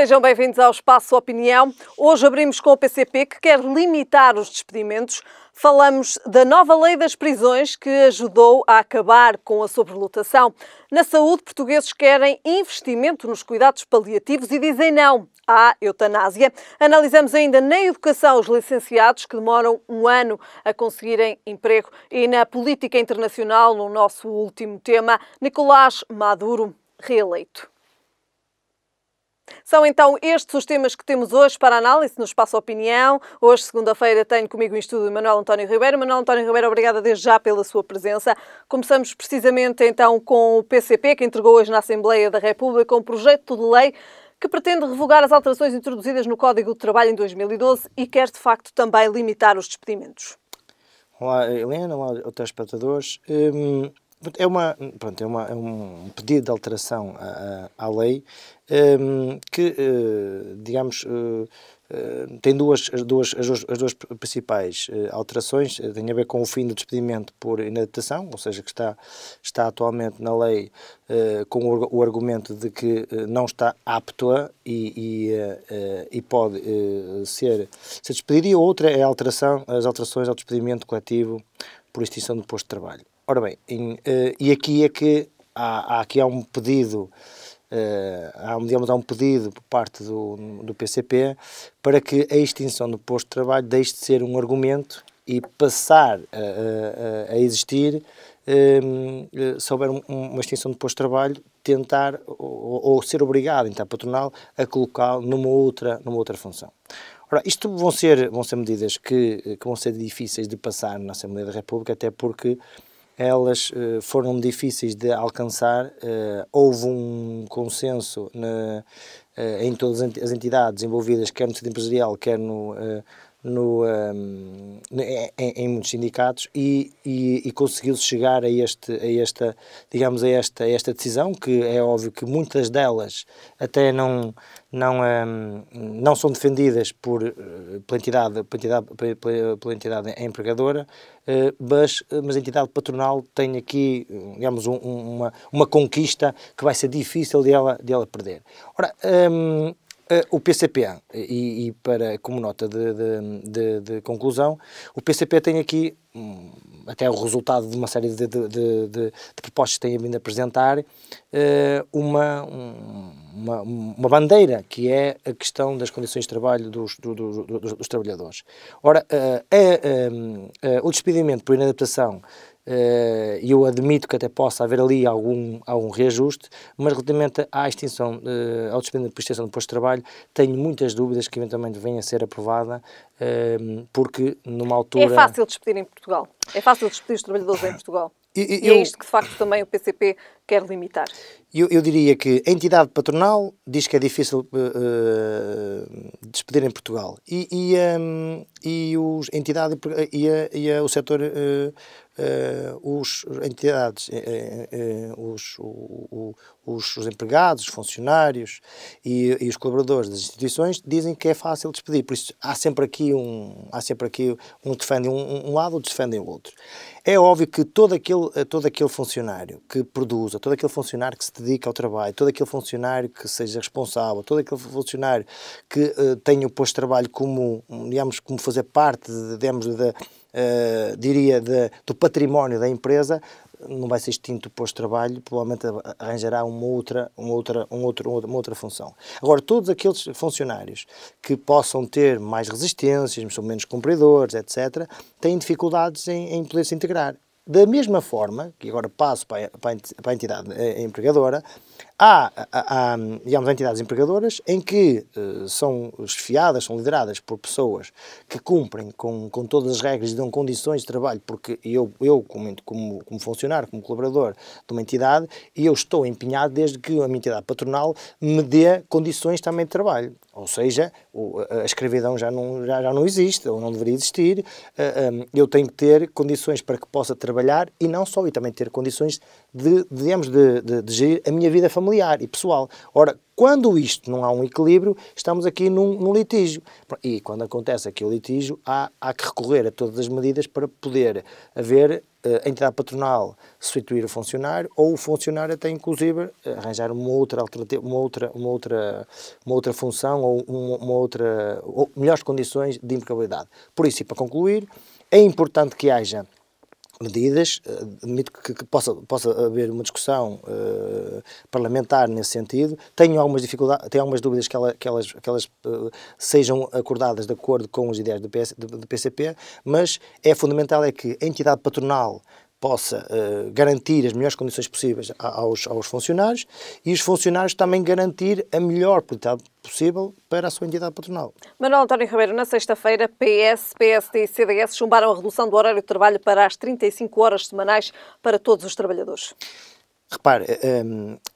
Sejam bem-vindos ao Espaço Opinião. Hoje abrimos com o PCP, que quer limitar os despedimentos. Falamos da nova lei das prisões, que ajudou a acabar com a sobrelotação. Na saúde, portugueses querem investimento nos cuidados paliativos e dizem não à eutanásia. Analisamos ainda na educação os licenciados que demoram um ano a conseguirem emprego e na política internacional, no nosso último tema, Nicolás Maduro reeleito. São então estes os temas que temos hoje para análise no Espaço Opinião. Hoje, segunda-feira, tenho comigo em estúdio Manuel António Ribeiro. Manuel António Ribeiro, obrigada desde já pela sua presença. Começamos precisamente então com o PCP, que entregou hoje na Assembleia da República um projeto de lei que pretende revogar as alterações introduzidas no Código de Trabalho em 2012 e quer, de facto, também limitar os despedimentos. Olá, Helena, olá, telespectadores. Hum, é, uma, pronto, é, uma, é um pedido de alteração à, à lei um, que, uh, digamos, uh, tem duas, as, duas, as, duas, as duas principais uh, alterações, uh, tem a ver com o fim do despedimento por inadaptação, ou seja, que está, está atualmente na lei com o, o, argumento de que não está apto a e, e, e pode ser, ser despedido, e outra é a alteração, as alterações ao despedimento coletivo por extinção do posto de trabalho. Ora bem, em, eh, e aqui é que há, há, aqui há um pedido, eh, há, digamos, há um pedido por parte do, do PCP para que a extinção do posto de trabalho deixe de ser um argumento e passar a, a, a existir ehm, eh, se houver uma extinção de posto de trabalho, tentar ou, ou ser obrigado, então, a patronal, a colocá-lo numa outra, numa outra função. Ora, isto vão ser, vão ser medidas que, que vão ser difíceis de passar na Assembleia da República, até porque elas uh, foram difíceis de alcançar. Uh, houve um consenso na, eh, em todas as entidades envolvidas, quer no setor empresarial, quer no no, um, ehm, em, em, muitos sindicatos e, e, e conseguiu-se chegar a, este, a esta, digamos, a esta, a esta decisão, que é óbvio que muitas delas até não, não, um, ehm, não são defendidas por, eh, pela, entidade, pela, pela, pela entidade empregadora, eh, mas, eh, mas a entidade patronal tem aqui, digamos, um, uma, uma conquista que vai ser difícil de ela, de ela perder. Ora, um, ehm, eh, o PCP, e, e, para, como nota de, de, de, de, conclusão, o PCP tem aqui hum, até o resultado de uma série de, propostas que tem vindo a apresentar, uh, uma, um, uma, uma, bandeira que é a questão das condições de trabalho dos, do, do, dos, dos trabalhadores. Ora, uh, é, um, uh, o despedimento por inadaptação e eh, eu admito que até possa haver ali algum, algum reajuste, mas relativamente à extinção, eh, ao despedimento de prestação do posto de trabalho, tenho muitas dúvidas que eventualmente venha a ser aprovada, ehm, porque numa altura... É fácil despedir em Portugal? É fácil despedir os trabalhadores em Portugal? E, e é isto que, de facto, também o PCP quer limitar. Eu, eu, diria que a entidade patronal diz que é difícil uh, despedir em Portugal e, e, um, ehm, e os, a entidade e, a, e a, o setor uh, eh, os entidades, eh, eh, os, os, os, empregados, os funcionários e, e, os colaboradores das instituições dizem que é fácil despedir, por isso há sempre aqui um, há sempre aqui uns um defendem um, um lado, outros defendem o outro. É óbvio que todo aquele, eh, todo aquele funcionário que produza, todo aquele funcionário que se dedica ao trabalho, todo aquele funcionário que seja responsável, todo aquele funcionário que uh, tenha o posto de trabalho como, hum, digamos, como fazer parte, de, digamos, da. Uh, diria, de, do património da empresa, não vai ser extinto o posto de trabalho, provavelmente arranjará uma outra, uma outra, um outro, uma outra função. Agora, todos aqueles funcionários que possam ter mais resistências, são menos cumpridores, etc., têm dificuldades em, em poder se integrar. Da mesma forma, que agora passo para a entidade eh, empregadora, Há, há, digamos, entidades empregadoras em que uh, são esfiadas, são lideradas por pessoas que cumprem com, com todas as regras e dão condições de trabalho, porque eu, eu como, como, como funcionário, como colaborador de uma entidade, eu estou empenhado desde que a minha entidade patronal me dê condições também de trabalho. Ou seja, a escravidão já não, já, já não existe, ou não deveria existir. Uh, eh, um, eh, eu tenho que ter condições para que possa trabalhar e não só, e também ter condições de, digamos, de, de, de gerir a minha vida familiar familiar e pessoal. Ora, quando isto não há um equilíbrio, estamos aqui num, num litígio. E quando acontece aqui o litígio, há, há que recorrer a todas as medidas para poder haver a eh, entidade patronal substituir o funcionário ou o funcionário até inclusive arranjar uma outra alternativa, uma outra, uma outra, uma outra função ou uma, uma outra ou melhores condições de impecabilidade. Por isso, e para concluir, é importante que haja medidas. Eh, admito que, que, possa, possa haver uma discussão uh, parlamentar nesse sentido. Tenho algumas, dificuldades, tenho algumas dúvidas que, ela, que elas, que elas uh, sejam acordadas de acordo com os ideais do, PS, do, do, PCP, mas é fundamental é que a entidade patronal possa uh, garantir as melhores condições possíveis aos, aos, funcionários e os funcionários também garantir a melhor qualidade possível para a sua entidade patronal. Manuel António Ribeiro, na sexta-feira, PS, PSD e CDS chumbaram a redução do horário de trabalho para as 35 horas semanais para todos os trabalhadores. Repare, eh,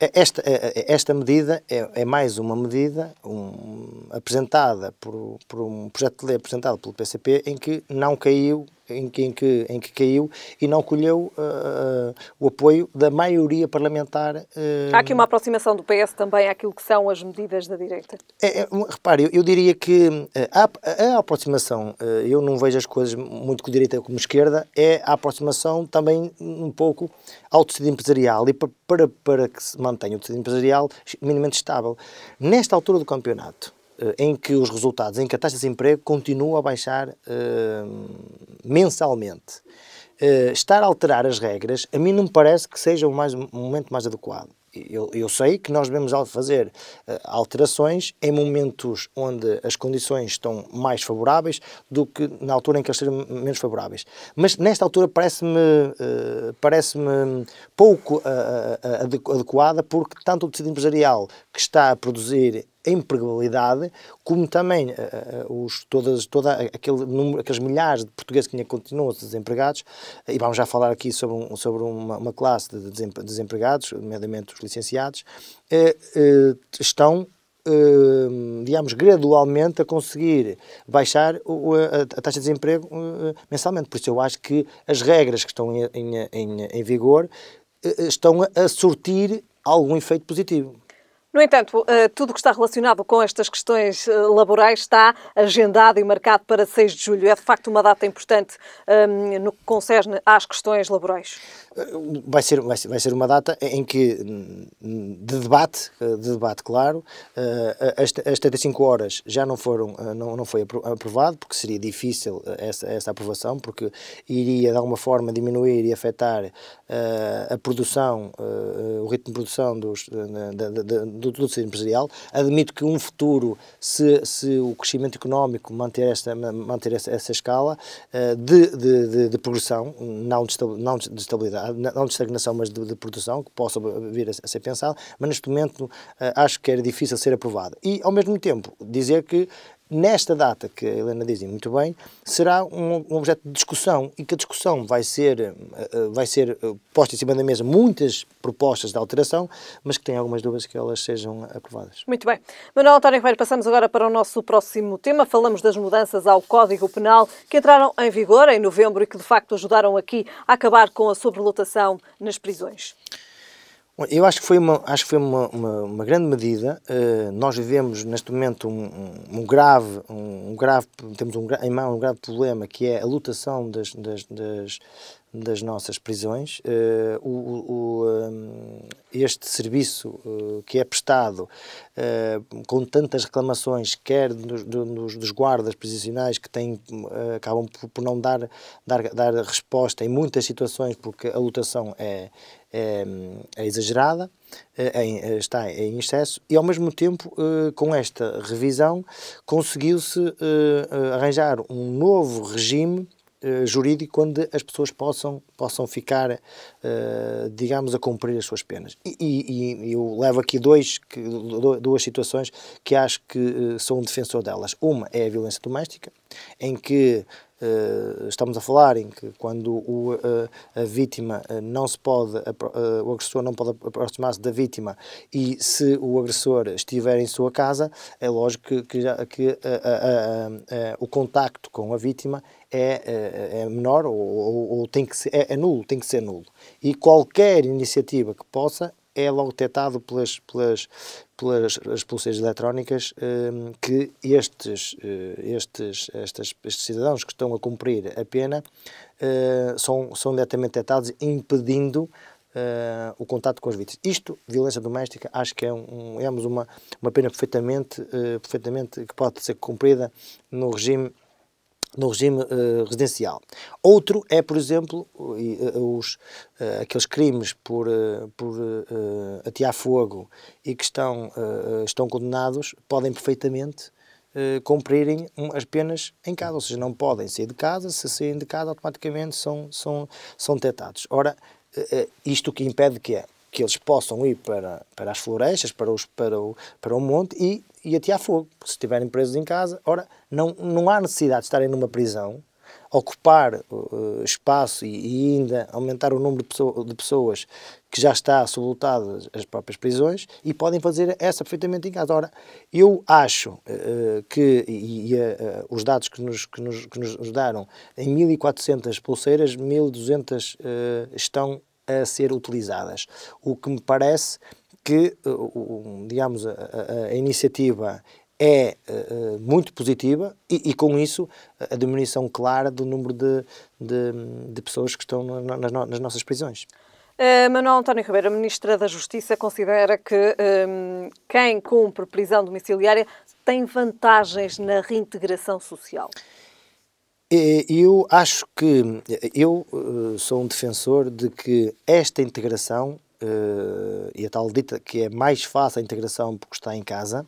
eh, esta, esta medida é, é, mais uma medida um, apresentada por, por, um projeto de lei apresentado pelo PCP em que não caiu em que, em que, em que caiu e não colheu uh, o apoio da maioria parlamentar. Uh... Há aqui uma aproximação do PS também àquilo que são as medidas da direita. É, é, repare, eu, eu, diria que uh, a, a, aproximação, eu não vejo as coisas muito com direita como esquerda, é a aproximação também um pouco ao tecido empresarial e para, para, para que se mantenha o tecido empresarial minimamente estável. Nesta altura do campeonato, eh, em que os resultados, em que a taxa de desemprego continua a baixar uh, mensalmente. Uh, estar a alterar as regras, a mim não me parece que seja o mais, um momento mais adequado. Eu, eu, sei que nós devemos fazer uh, alterações em momentos onde as condições estão mais favoráveis do que na altura em que elas sejam menos favoráveis. Mas nesta altura parece-me uh, parece pouco uh, adequada porque tanto o tecido empresarial que está a produzir empregabilidade, como também uh, os, todas, toda aquele número, aqueles milhares de portugueses que ainda continuam desempregados, eh, e vamos já falar aqui sobre, um, sobre uma, uma, classe de desempregados, nomeadamente os licenciados, uh, uh, estão Uh, digamos, gradualmente a conseguir baixar o, a, a, taxa de desemprego uh, mensalmente. Por isso, eu acho que as regras que estão em, em, em vigor uh, estão a, a algum efeito positivo. No entanto, eh, tudo o que está relacionado com estas questões eh, laborais está agendado e marcado para 6 de julho. É de facto uma data importante ehm, no que concerne às questões laborais. Eh, vai ser, vai ser, vai ser uma data em que, hum, de debate, de debate claro, as 35 horas já não foram, não, não foi aprovado, porque seria difícil essa, essa aprovação, porque iria de alguma forma diminuir e afetar a produção, o ritmo de produção dos, do, do tecido empresarial. Admito que um futuro, se, se o crescimento económico manter esta, manter essa, essa escala eh, de, de, de, de, progressão, não de, não de estabilidade, não de estagnação, mas de, produção, que possa vir a, a, ser pensado, mas neste momento eh, acho que era difícil ser aprovada. E, ao mesmo tempo, dizer que nesta data que a Helena diz muito bem, será um, um, objeto de discussão e que a discussão vai ser, eh, eh, vai ser eh, posta em cima da mesa muitas propostas de alteração, mas que tem algumas dúvidas que elas sejam aprovadas. Muito bem. Manuel António Ribeiro, passamos agora para o nosso próximo tema. Falamos das mudanças ao Código Penal que entraram em vigor em novembro e que de facto ajudaram aqui a acabar com a sobrelotação nas prisões. Eu acho que foi uma, acho que foi uma, uma, uma grande medida. Uh, nós vivemos neste momento um, um, um grave, um, um, grave, temos um, em mão um grave problema que é a lutação das, das, das, das nossas prisões. Uh, o, o, um, eh, este serviço uh, que é prestado uh, com tantas reclamações, quer dos, dos guardas prisionais que têm, acabam por, por não dar, dar, dar, resposta em muitas situações porque a lotação é, é, é exagerada, é, está em excesso, e ao mesmo tempo, com esta revisão, conseguiu-se arranjar um novo regime eh, jurídico onde as pessoas possam, possam ficar, uh, digamos, a cumprir as suas penas. E, e, e eu levo aqui dois, que, duas situações que acho que uh, sou um defensor delas. Uma é a violência doméstica, em que eh, estamos a falar, em que quando o, uh, a vítima eh, não se pode, o agressor não pode aproximar-se da vítima e se o agressor estiver em sua casa, é lógico que, que, o contacto com a vítima é, é menor ou, ou, ou tem que ser, é, é nulo, tem que ser nulo. E qualquer iniciativa que possa é logo detectado pelas, pelas, pelas as pulseiras eletrónicas um, que estes, eh, estes, estas, estes cidadãos que estão a cumprir a pena uh, são, são diretamente detectados, impedindo uh, o contato com as vítimas. Isto, violência doméstica, acho que é um, é uma, uma pena perfeitamente, uh, perfeitamente que pode ser cumprida no regime no regime uh, residencial. Outro é, por exemplo, eh, os, uh, aqueles crimes por, uh, por atear fogo e que estão, estão condenados, podem perfeitamente cumprirem as penas em casa, ou seja, não podem sair de casa, se saírem de casa automaticamente são, são, são detectados. Ora, isto que impede que é que eles possam ir para, para as florestas, para, os, para, o, para o monte e e atear fogo, se estiverem presos em casa. Ora, não, não há necessidade de estarem numa prisão, ocupar uh, uh, espaço e, e, ainda aumentar o número de, pessoa, de pessoas que já está sobrelotadas as próprias prisões e podem fazer essa perfeitamente em casa. Ora, eu acho uh, uh que, e, e uh, uh, os dados que nos, que nos, que nos deram em 1.400 pulseiras, 1.200 estão a ser utilizadas, o que me parece que, eh, digamos, a, a iniciativa é uh, muito positiva e, e, com isso, a diminuição clara do número de, de, de pessoas que estão nas, nas, nossas prisões. Uh, Manuel António Ribeiro, a Ministra da Justiça, considera que quem cumpre prisão domiciliária tem vantagens na reintegração social. Eu acho que eu sou um defensor de que esta integração uh, e a tal dita que é mais fácil a integração porque está em casa,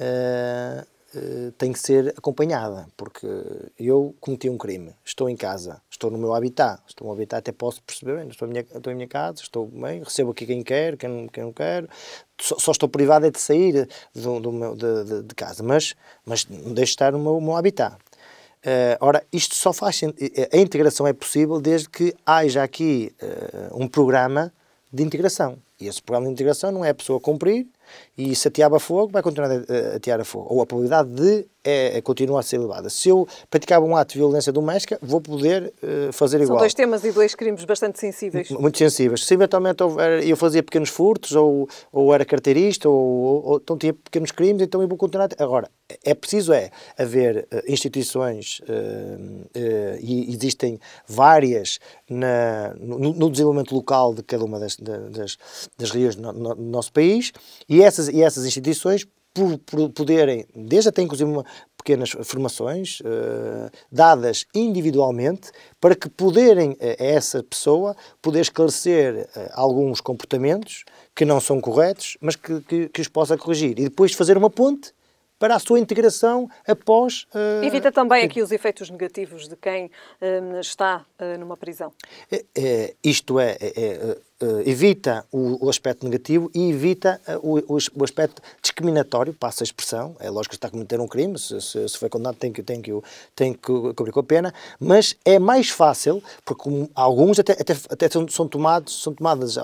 uh, uh, tem que ser acompanhada, porque eu cometi um crime, estou em casa, estou no meu habitat, estou no meu habitat, até posso perceber, bem, estou, em minha, estou em minha casa, estou bem, recebo aqui quem quer, quem não, quem não quer, só, só, estou privado é de sair do, do meu, de, de, de, casa, mas, mas não deixo de estar no meu, meu habitat. Uh, ora, isto só faz a integração é possível desde que haja aqui uh, um programa de integração. E esse programa de integração não é a pessoa cumprir e se ateava fogo, vai continuar a atear a fogo. Ou a probabilidade de é, é continuar a ser elevada. Se eu praticava um ato de violência doméstica, vou poder uh, fazer São igual. São dois temas e dois crimes bastante sensíveis. Muito sensíveis. Se eventualmente eu fazia pequenos furtos, ou, ou era carteirista, ou, ou então tinha pequenos crimes, então eu vou continuar. A... Agora, é preciso é haver uh, instituições uh, uh, e existem várias na, no, no, desenvolvimento local de cada uma das, das, das regiões do no, no, nosso país e essas, e essas instituições por, por poderem, desde até inclusive uma, pequenas formações dadas individualmente para que poderem essa pessoa poder esclarecer alguns comportamentos que não são corretos, mas que, que, que os possa corrigir e depois fazer uma ponte para a sua integração após. Uh... Evita também aqui os efeitos negativos de quem uh, está uh, numa prisão. É, é, isto é, é, é eh, evita o, o, aspecto negativo e evita eh, o, o, o, aspecto discriminatório, passa a expressão, é lógico que está a cometer um crime, se, se, se foi condenado tem que, tem, que, tem que cobrir com a pena, mas é mais fácil, porque alguns até, até, até são, são, tomados, são tomadas,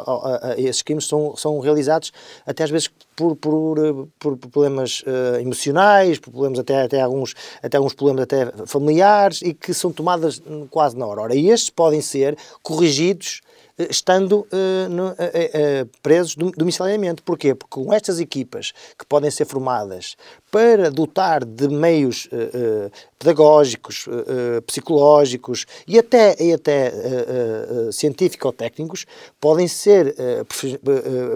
esses crimes são, são realizados até às vezes por, por, por problemas uh, emocionais, por problemas até, até, alguns, até alguns problemas até familiares e que são tomadas hum, quase na hora. Ora, estes podem ser corrigidos estando uh, no, uh, uh, presos domiciliariamente. Porquê? Porque com estas equipas que podem ser formadas para dotar de meios pedagógicos, psicológicos e até, e até científico-técnicos, podem ser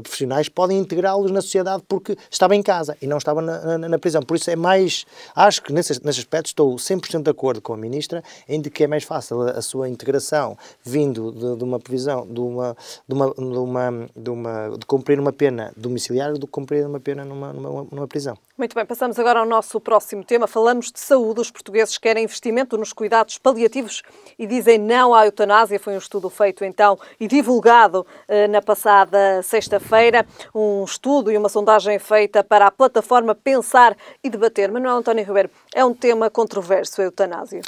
profissionais, podem integrá-los na sociedade porque estava em casa e não estava na, na, na prisão. Por isso é mais, acho que nesse, nesse aspecto estou 100% de acordo com a Ministra em de que é mais fácil a, a sua integração vindo de, de uma prisão de uma, de uma, de uma, de uma de cumprir uma pena domiciliar do que cumprir uma pena numa, numa, numa prisão. Muito bem, passamos agora ao nosso próximo tema. Falamos de saúde. Os portugueses querem investimento nos cuidados paliativos e dizem não à eutanásia. Foi um estudo feito então e divulgado eh, na passada sexta-feira. Um estudo e uma sondagem feita para a plataforma Pensar e Debater. Manuel António Ribeiro, é um tema controverso a eutanásia?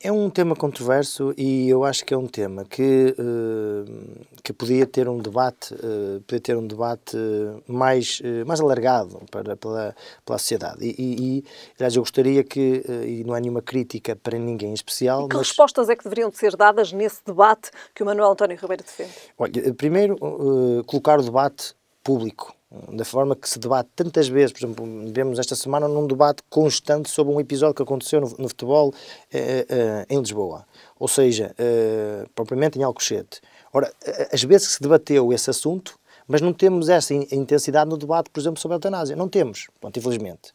É um tema controverso e eu acho que é um tema que, uh, que podia ter um debate, uh, podia ter um debate mais, uh, mais alargado para, pela, pela sociedade. E, e, e aliás, eu gostaria que, e não há nenhuma crítica para ninguém em especial. E que mas... respostas é que deveriam ser dadas nesse debate que o Manuel António Ribeiro defende? Olha, primeiro, colocar o debate público Hum, da forma que se debate tantas vezes, por exemplo, vemos esta semana num debate constante sobre um episódio que aconteceu no, no futebol eh, eh, eh em Lisboa, ou seja, eh, propriamente em Alcochete. Ora, às vezes que se debateu esse assunto, mas não temos essa intensidade no debate, por exemplo, sobre a eutanásia. Não temos, ponto, infelizmente.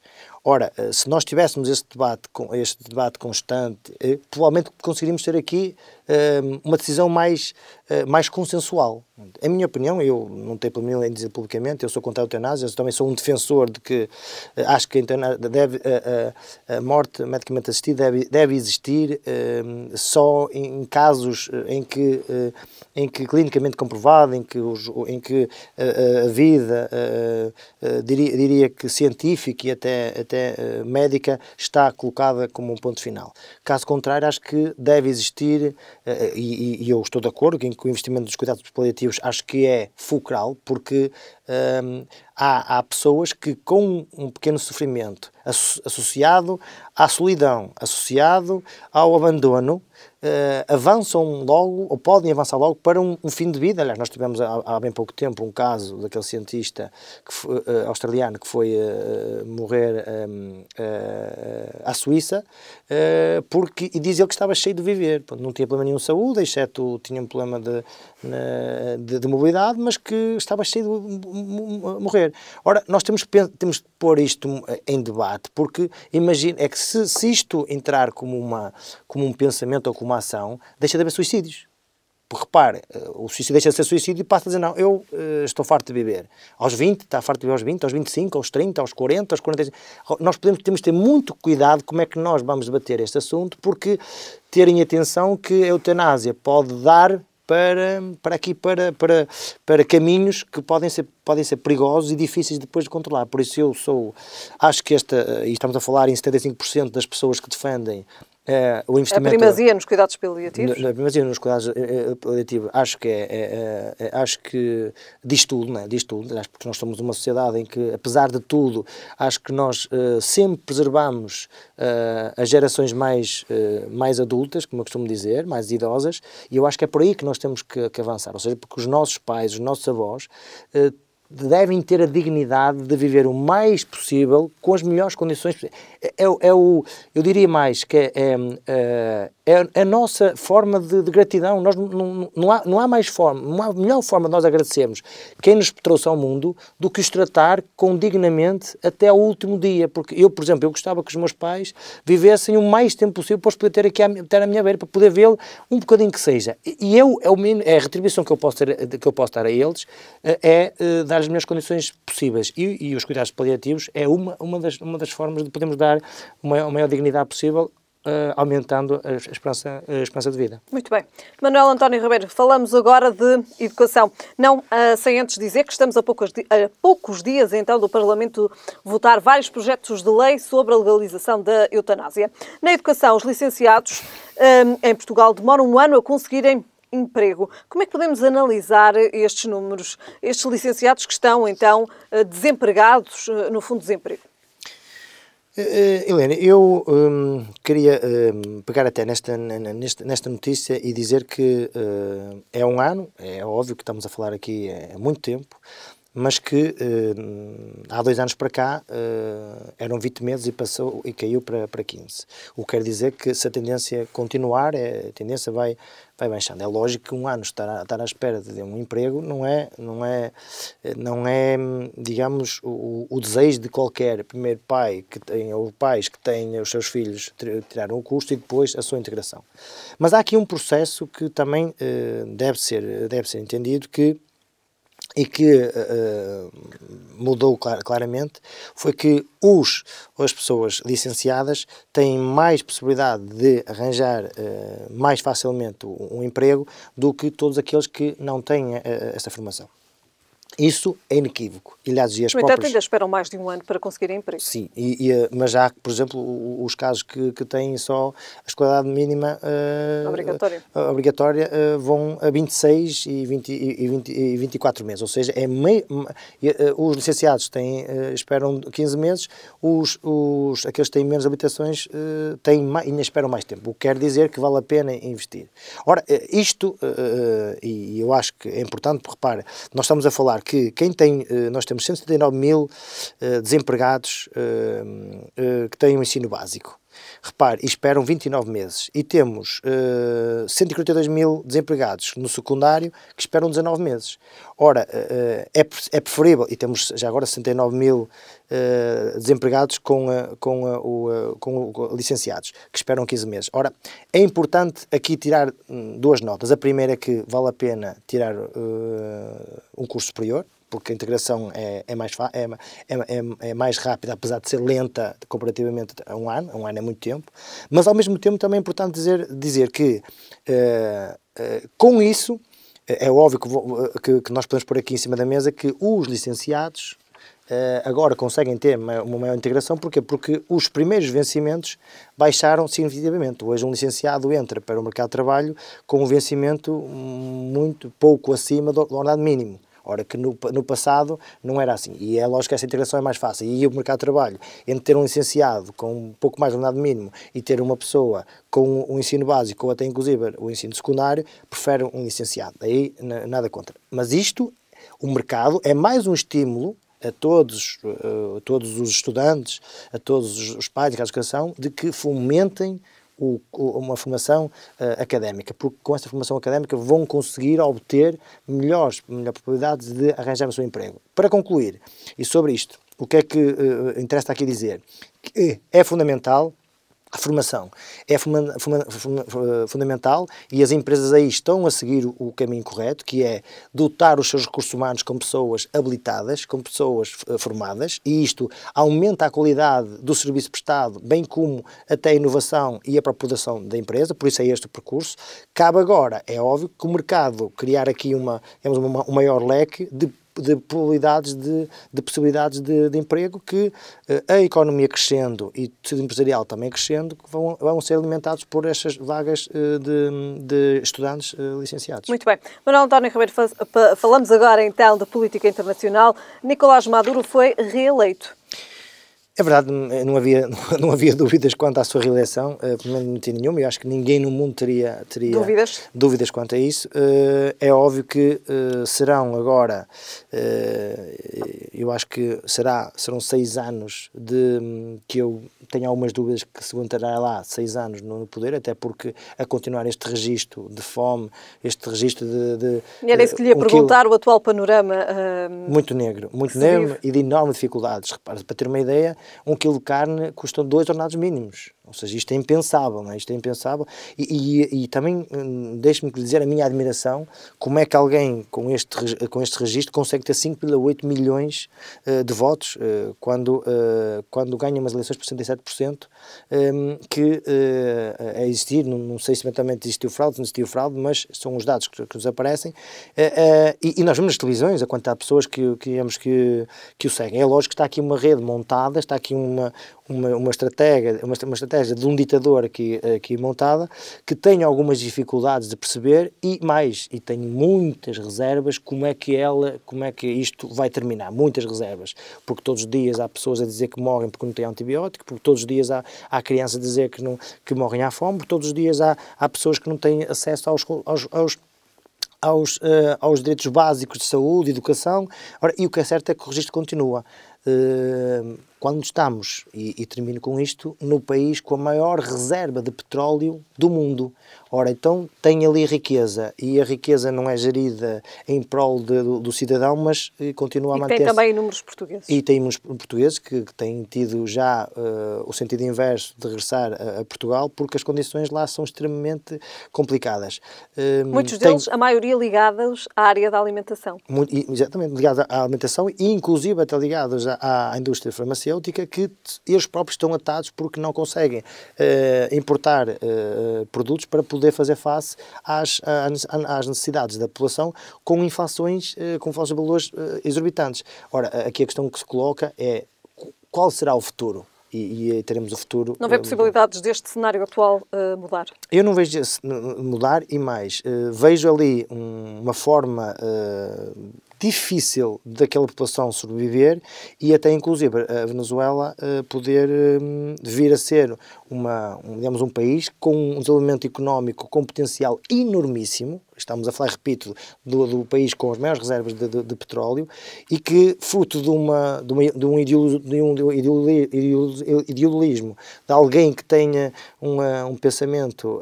Ora, eh, se nós tivéssemos este debate, este debate constante, eh, provavelmente conseguiríamos ter aqui eh, uma decisão mais, mais consensual. Em minha opinião, eu não tenho problema em dizer publicamente, eu sou contra a eutanásia, também sou um defensor de que acho que a, deve, a, a morte medicamente assistida deve, deve existir só em, casos em que, em que clinicamente comprovado, em que, os, em que a, a vida, diria, diria, que científica e até, até até uh, eh, médica está colocada como um ponto final. Caso contrário, acho que deve existir, uh, e, e, eu estou de acordo que o investimento dos cuidados paliativos, acho que é fulcral, porque ehm, há, há, pessoas que, com um pequeno sofrimento associado à solidão, associado ao abandono, uh, avançam logo, ou podem avançar logo, para um, um fim de vida. Aliás, nós tivemos há, há, bem pouco tempo um caso daquele cientista que foi, uh, eh, eh, australiano que foi uh, morrer um, ehm, à Suíça, porque, e diz ele que estava cheio de viver. Não tinha problema nenhum de saúde, exceto tinha um problema de, de, de mobilidade, mas que estava cheio de morrer. Ora, nós temos, temos de pôr isto em debate, porque imagina, é que se, se isto entrar como, uma, como um pensamento ou como uma ação, deixa de haver suicídios. Porque repare, eh, o suicídio deixa de ser suicídio e passa a dizer: não, eu uh, estou farto de beber. Aos 20, está farto de beber aos 20, aos 25, aos 30, aos 40, aos 45. Nós podemos, temos de ter muito cuidado como é que nós vamos debater este assunto, porque terem atenção que a eutanásia pode dar para, para aqui, para, para, para caminhos que podem ser, podem ser perigosos e difíceis depois de controlar. Por isso eu sou, acho que esta, eh, e estamos a falar em 75% das pessoas que defendem é, o investimento, a primazia nos cuidados paliativos? Na, na primazia nos cuidados eh, eh, paliativos, acho que, é é, é, é, acho que diz tudo, não é? Diz tudo, acho porque nós somos uma sociedade em que, apesar de tudo, acho que nós uh, sempre preservamos uh, as gerações mais, uh, mais adultas, como eu costumo dizer, mais idosas, e eu acho que é por aí que nós temos que, que avançar, ou seja, porque os nossos pais, os nossos avós devem ter a dignidade de viver o mais possível com as melhores condições É, é, é o, eu diria mais que é, é é, é a nossa forma de, de gratidão. Nós não, não, há, não há mais forma, não há melhor forma de nós agradecermos quem nos trouxe ao mundo do que os tratar com dignamente até ao último dia. Porque eu, por exemplo, eu gostava que os meus pais vivessem o mais tempo possível para os poder ter aqui à, ter à minha beira, para poder vê-lo um bocadinho que seja. E eu, é, o, é a retribuição que eu posso, ter, que eu posso dar a eles eh, é, é dar as melhores condições possíveis. E, e, os cuidados paliativos é uma, uma, das, uma das formas de podermos dar a maior dignidade possível eh, aumentando a esperança, a esperança de vida. Muito bem. Manuel António Ribeiro, falamos agora de educação. Não eh, sem antes dizer que estamos a poucos, a poucos dias, então, do Parlamento votar vários projetos de lei sobre a legalização da eutanásia. Na educação, os licenciados eh, em Portugal demoram um ano a conseguirem emprego. Como é que podemos analisar estes números, estes licenciados que estão então desempregados, no fundo, desemprego? Eh, Helena, eu um, queria um, pegar até nesta, nesta, nesta, notícia e dizer que uh, é um ano, é óbvio que estamos a falar aqui eh, há é, é muito tempo, mas que eh, há dois anos para cá eh, eram 20 meses e, passou, e caiu para, para 15. O que quer dizer que se a tendência continuar, é, a tendência vai, vai baixando. É lógico que um ano estar, estar à espera de um emprego não é, não é, eh, não é digamos, o, o desejo de qualquer primeiro pai que tem, ou pais que têm os seus filhos tirar o custo e depois a sua integração. Mas há aqui um processo que também deve, ser, deve ser entendido que e que uh, mudou clar, claramente foi que os, as pessoas licenciadas têm mais possibilidade de arranjar uh, mais facilmente um emprego do que todos aqueles que não têm uh, formação. Isso é inequívoco. Aliás, e as no próprias... entanto, ainda esperam mais de um ano para conseguirem emprego. Sim, e, e, eh, mas há, por exemplo, os casos que, que têm só a escolaridade mínima uh, obrigatória, uh, obrigatória uh, vão a 26 e, 20, e, 20, e 24 meses, ou seja, é meio, os licenciados têm, esperam 15 meses, os, os, aqueles que têm menos habitações têm mais, ainda esperam mais tempo, o que quer dizer que vale a pena investir. Ora, isto, e eu acho que é importante, porque repara, nós estamos a falar que quem tem, eh, nós temos 179 mil eh, desempregados eh, que têm o um ensino básico. Repare, esperam 29 meses e temos uh, eh, 142 mil desempregados no secundário que esperam 19 meses. Ora, uh, é, é preferível, e temos já agora 69 mil uh, desempregados com, com, o, com, licenciados, que esperam 15 meses. Ora, é importante aqui tirar hum, duas notas. A primeira é que vale a pena tirar um curso superior, porque a integração é, é, mais, é, é, é, é, mais rápida, apesar de ser lenta comparativamente a um ano, um ano é muito tempo, mas ao mesmo tempo também é importante dizer, dizer que uh, uh, com isso, eh, é óbvio que, que, que, nós podemos pôr aqui em cima da mesa que os licenciados uh, agora conseguem ter uma, uma maior integração, porquê? Porque os primeiros vencimentos baixaram significativamente. Hoje um licenciado entra para o mercado de trabalho com um vencimento muito pouco acima do, do ordenado mínimo Ora, que no, no passado não era assim. E é lógico que essa integração é mais fácil. E o mercado de trabalho, entre ter um licenciado com um pouco mais de nada mínimo e ter uma pessoa com um ensino básico ou até inclusive o ensino secundário, prefere um licenciado. Aí nada contra. Mas isto, o mercado, é mais um estímulo a todos, eh, a todos os estudantes, a todos os pais de educação, de que fomentem o, uma formação uh, académica, porque com essa formação académica vão conseguir obter melhores, melhores probabilidades de arranjar o seu emprego. Para concluir, e sobre isto, o que é que uh, interessa aqui dizer? Que é fundamental a formação é fundamental e as empresas aí estão a seguir o, caminho correto, que é dotar os seus recursos humanos com pessoas habilitadas, com pessoas eh, formadas, e isto aumenta a qualidade do serviço prestado, bem como até a inovação e a propagação da empresa, por isso é este o percurso. Cabe agora, é óbvio, que o mercado criar aqui uma, temos uma, um maior leque de de probabilidades de, de possibilidades de, de, emprego que eh, a economia crescendo e o tecido empresarial também crescendo vão, vão ser alimentados por estas vagas eh, de, de estudantes eh, licenciados. Muito bem. Manuel António Ribeiro, falamos agora então da política internacional. Nicolás Maduro foi reeleito. É verdade, não eh, havia, não havia dúvidas quanto à sua reeleição, uh, pelo menos não tinha nenhuma, e acho que ninguém no mundo teria, teria dúvidas? dúvidas quanto a isso. Uh, é óbvio que uh, serão agora, eu acho que será, serão seis anos de que eu tenho algumas dúvidas que se aguentará lá seis anos no, no, poder, até porque a continuar este registro de fome, este registro de... de e era isso que lhe ia um perguntar, quilo, o atual panorama... muito negro, muito negro vive. e de enorme dificuldades. Repare, para ter uma ideia, um quilo de carne custa dois ordenados mínimos. Ou seja, isto é impensável, não é? Isto é impensável. E, e, e também, hum, deixe-me dizer a minha admiração, como é que alguém com este, com este registro consegue ter 5,8 milhões uh, de votos uh, quando, uh, quando ganha umas eleições por 67%, um, que é existir, não, não, sei se eventualmente existiu fraude, não existiu fraude, mas são os dados que, que nos aparecem. E, e, nós vemos nas televisões a quantidade de pessoas que, que, que, que o seguem. É lógico que está aqui uma rede montada, está aqui uma, uma, uma, estratégia, uma, uma, estratégia de um ditador aqui, aqui montada que tem algumas dificuldades de perceber e mais, e tem muitas reservas como é que ela, como é que isto vai terminar, muitas reservas, porque todos os dias há pessoas a dizer que morrem porque não têm antibiótico, porque todos os dias há, há crianças a dizer que, não, que morrem à fome, porque todos os dias há, há pessoas que não têm acesso aos, aos, aos aos, uh, aos direitos básicos de saúde, de educação. Ora, e o que é certo é que o registro continua. Uh, quando estamos, e, e, termino com isto, no país com a maior reserva de petróleo do mundo. Ora, então tem ali riqueza e a riqueza não é gerida em prol de, do, do, cidadão, mas eh, continua a manter-se. Tem também inúmeros portugueses. E tem números portugueses que, que têm tido já uh, o sentido inverso de regressar a, a, Portugal porque as condições lá são extremamente complicadas. Ehm, Muitos tem... deles, a maioria ligados à área da alimentação. Muito, exatamente, ligados à alimentação e inclusive até ligados à, à indústria farmacêutica farmacêutica que eles próprios estão atados porque não conseguem uh, importar uh, produtos para poder fazer face às, às necessidades da população com inflações, uh, com falsos valores exorbitantes. Ora, aqui a questão que se coloca é qual será o futuro? E, e, teremos o futuro. Não vê possibilidades deste cenário atual uh, mudar? Eu não vejo mudar e mais. Uh, vejo ali um, uma forma. Uh, difícil daquela população sobreviver e até inclusive a Venezuela eh, poder eh, vir a ser uma, um, digamos, um país com um desenvolvimento económico com potencial enormíssimo, estamos a falar, repito, do, do país com as maiores reservas de, de, de, petróleo e que, fruto de, uma, de, uma, de um, ideolo, de um ideolo, ideolo, de alguém que tenha uma, um pensamento,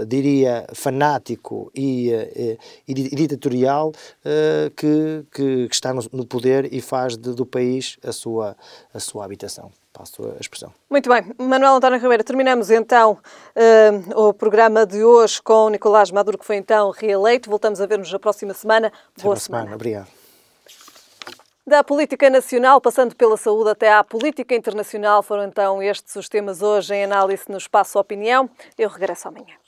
uh, diria, fanático e, uh, e ditatorial, que que, que, está no, no, poder e faz de, do país a sua, a sua habitação. Passo a expressão. Muito bem. Manuel António Ribeiro, terminamos então uh, o programa de hoje com Nicolás Maduro, que foi então reeleito. Voltamos a ver-nos na próxima semana. Até Boa semana. semana. Obrigado. Da política nacional, passando pela saúde até à política internacional, foram então estes os temas hoje em análise no Espaço Opinião. Eu regresso amanhã.